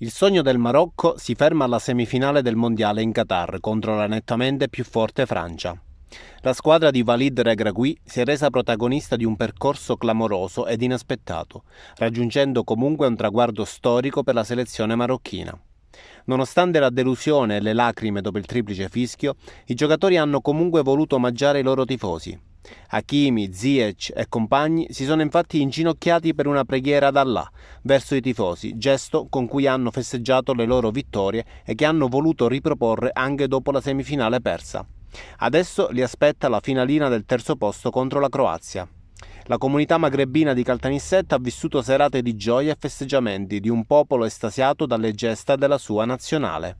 Il sogno del Marocco si ferma alla semifinale del Mondiale in Qatar contro la nettamente più forte Francia. La squadra di Valid Regragui si è resa protagonista di un percorso clamoroso ed inaspettato, raggiungendo comunque un traguardo storico per la selezione marocchina. Nonostante la delusione e le lacrime dopo il triplice fischio, i giocatori hanno comunque voluto omaggiare i loro tifosi, Hakimi, Ziyech e compagni si sono infatti inginocchiati per una preghiera da Allah verso i tifosi, gesto con cui hanno festeggiato le loro vittorie e che hanno voluto riproporre anche dopo la semifinale persa. Adesso li aspetta la finalina del terzo posto contro la Croazia. La comunità magrebina di Caltanissetta ha vissuto serate di gioia e festeggiamenti di un popolo estasiato dalle gesta della sua nazionale.